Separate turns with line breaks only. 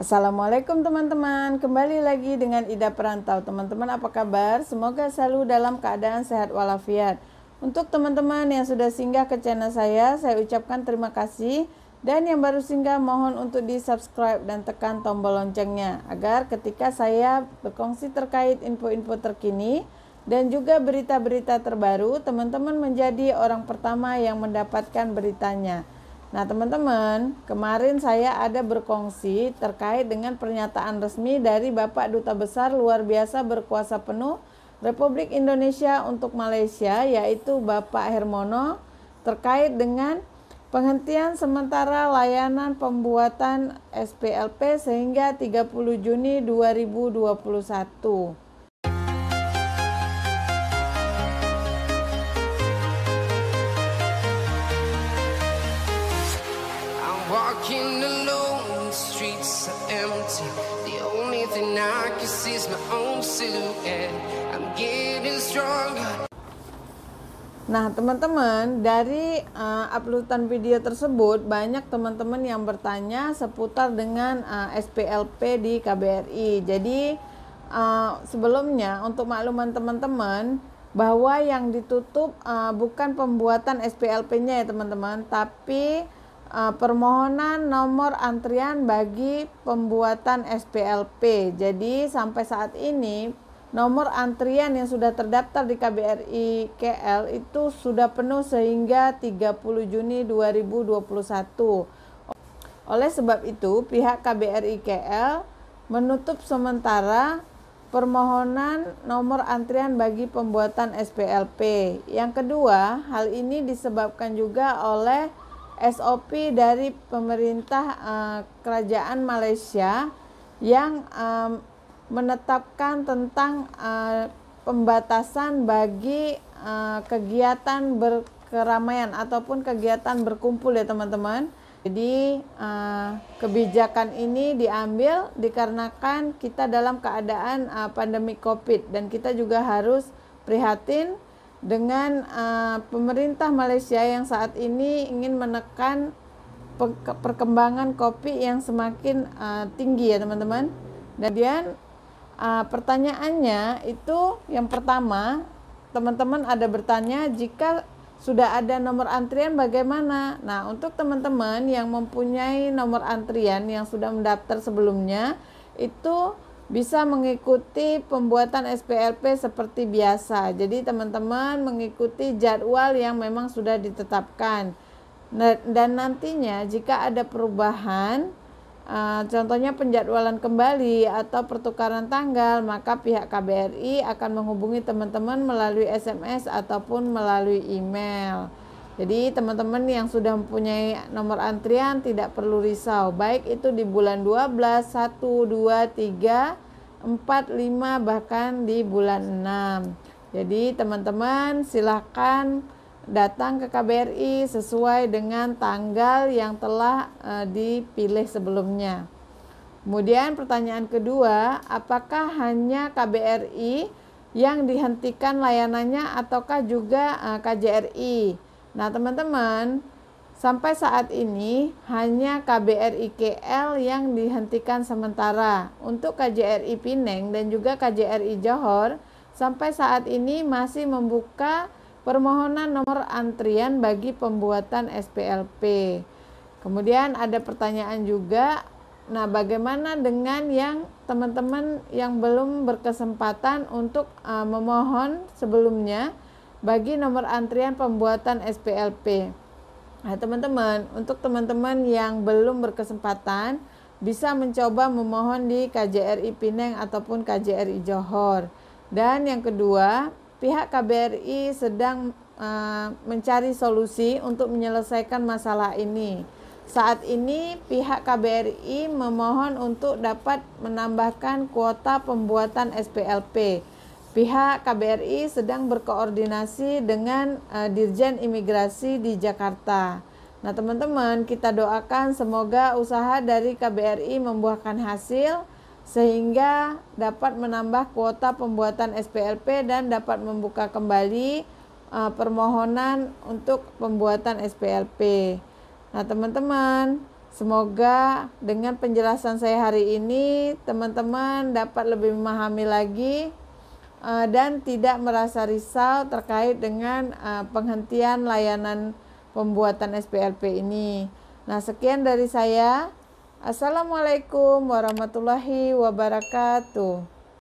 Assalamualaikum teman-teman, kembali lagi dengan Ida Perantau. Teman-teman apa kabar? Semoga selalu dalam keadaan sehat walafiat. Untuk teman-teman yang sudah singgah ke channel saya, saya ucapkan terima kasih. Dan yang baru singgah mohon untuk di subscribe dan tekan tombol loncengnya agar ketika saya berkongsi terkait info-info terkini dan juga berita-berita terbaru, teman-teman menjadi orang pertama yang mendapatkan beritanya. Nah, teman-teman, kemarin saya ada berkongsi terkait dengan pernyataan resmi dari Bapak Duta Besar luar biasa berkuasa penuh Republik Indonesia untuk Malaysia, yaitu Bapak Hermono, terkait dengan penghentian sementara layanan pembuatan SPLP sehingga 30 Juni 2021. Nah, teman-teman, dari uh, uploadan video tersebut banyak teman-teman yang bertanya seputar dengan uh, eh, SPLP di KBRI. Jadi, uh, sebelumnya untuk makluman teman-teman bahwa yang ditutup uh, bukan pembuatan SPLP-nya ya, teman-teman, tapi Eh, permohonan nomor antrian bagi pembuatan SPLP. Jadi sampai saat ini nomor antrian yang sudah terdaftar di KBRI KL itu sudah penuh sehingga 30 Juni 2021. Oleh sebab itu, pihak KBRI KL menutup sementara permohonan nomor antrian bagi pembuatan SPLP. Yang kedua, hal ini disebabkan juga oleh SOP dari pemerintah uh, kerajaan Malaysia yang um, menetapkan tentang uh, pembatasan bagi uh, kegiatan berkeramaian ataupun kegiatan berkumpul ya teman-teman. Jadi uh, kebijakan ini diambil dikarenakan kita dalam keadaan uh, pandemi Covid dan kita juga harus prihatin dengan uh, pemerintah Malaysia yang saat ini ingin menekan perkembangan kopi yang semakin uh, tinggi ya teman-teman. Dan kemudian uh, pertanyaannya itu yang pertama teman-teman ada bertanya jika sudah ada nomor antrian bagaimana? Nah untuk teman-teman yang mempunyai nomor antrian yang sudah mendaftar sebelumnya itu bisa mengikuti pembuatan SPLP seperti biasa. Jadi teman-teman mengikuti jadwal yang memang sudah ditetapkan. Nah, dan nantinya jika ada perubahan, eh, contohnya penjadwalan kembali atau pertukaran tanggal, maka pihak KBRI akan menghubungi teman-teman melalui SMS ataupun melalui email. Jadi teman-teman yang sudah mempunyai nomor antrian tidak perlu risau. Baik itu di bulan 12, 1, 2, 3, 4, 5 bahkan di bulan 6. Jadi teman-teman silahkan datang ke KBRI sesuai dengan tanggal yang telah eh, dipilih sebelumnya. Kemudian pertanyaan kedua, apakah hanya KBRI yang dihentikan layanannya ataukah juga eh, KJRI? Nah, teman-teman, sampai saat ini hanya KBRI KL yang dihentikan sementara. Untuk KJRI Pineng dan juga KJRI Johor sampai saat ini masih membuka permohonan nomor antrian bagi pembuatan SPLP. Kemudian ada pertanyaan juga, nah bagaimana dengan yang teman-teman yang belum berkesempatan untuk uh, memohon sebelumnya? bagi nomor antrian pembuatan SPLP. Nah, teman-teman, untuk teman-teman yang belum berkesempatan bisa mencoba memohon di KJRI Pineng ataupun KJRI Johor. Dan yang kedua, pihak KBRI sedang uh, mencari solusi untuk menyelesaikan masalah ini. Saat ini pihak KBRI memohon untuk dapat menambahkan kuota pembuatan SPLP Pihak KBRI sedang berkoordinasi dengan eh, Dirjen Imigrasi di Jakarta. Nah, teman-teman, kita doakan semoga usaha dari KBRI membuahkan hasil sehingga dapat menambah kuota pembuatan SPLP dan dapat membuka kembali eh, permohonan untuk pembuatan SPLP. Nah, teman-teman, Semoga dengan penjelasan saya hari ini, teman-teman dapat lebih memahami lagi Eh, dan tidak merasa risau terkait dengan eh, penghentian layanan pembuatan SPLP ini. Nah, sekian dari saya. Assalamualaikum warahmatullahi wabarakatuh.